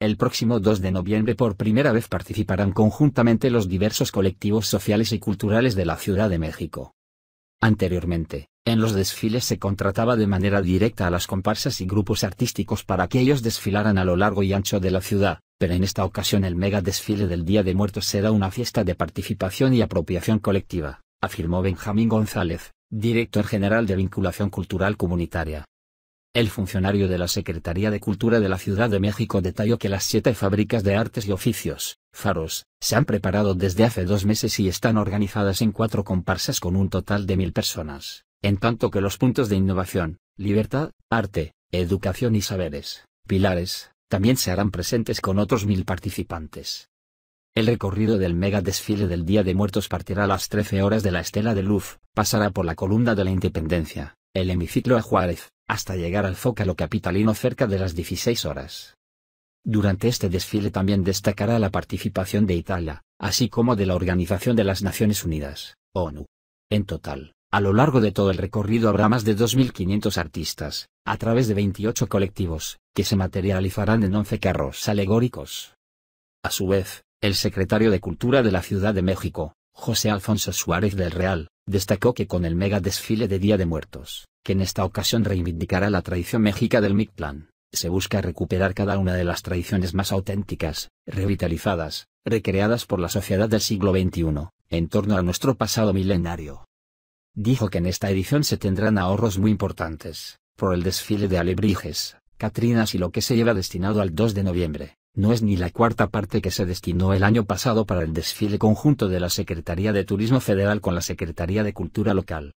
El próximo 2 de noviembre por primera vez participarán conjuntamente los diversos colectivos sociales y culturales de la Ciudad de México. Anteriormente, en los desfiles se contrataba de manera directa a las comparsas y grupos artísticos para que ellos desfilaran a lo largo y ancho de la ciudad, pero en esta ocasión el mega desfile del Día de Muertos será una fiesta de participación y apropiación colectiva, afirmó Benjamín González, director general de Vinculación Cultural Comunitaria. El funcionario de la Secretaría de Cultura de la Ciudad de México detalló que las siete fábricas de artes y oficios, faros, se han preparado desde hace dos meses y están organizadas en cuatro comparsas con un total de mil personas, en tanto que los puntos de innovación, libertad, arte, educación y saberes, pilares, también se harán presentes con otros mil participantes. El recorrido del mega desfile del Día de Muertos partirá a las 13 horas de la Estela de Luz, pasará por la columna de la Independencia, el hemiciclo a Juárez, hasta llegar al Zócalo capitalino cerca de las 16 horas. Durante este desfile también destacará la participación de Italia, así como de la Organización de las Naciones Unidas, ONU. En total, a lo largo de todo el recorrido habrá más de 2.500 artistas, a través de 28 colectivos, que se materializarán en 11 carros alegóricos. A su vez, el secretario de Cultura de la Ciudad de México, José Alfonso Suárez del Real, destacó que con el mega desfile de Día de Muertos, que en esta ocasión reivindicará la tradición mexica del Mictlán, se busca recuperar cada una de las tradiciones más auténticas, revitalizadas, recreadas por la sociedad del siglo XXI, en torno a nuestro pasado milenario. Dijo que en esta edición se tendrán ahorros muy importantes, por el desfile de alebrijes, catrinas y lo que se lleva destinado al 2 de noviembre, no es ni la cuarta parte que se destinó el año pasado para el desfile conjunto de la Secretaría de Turismo Federal con la Secretaría de Cultura Local.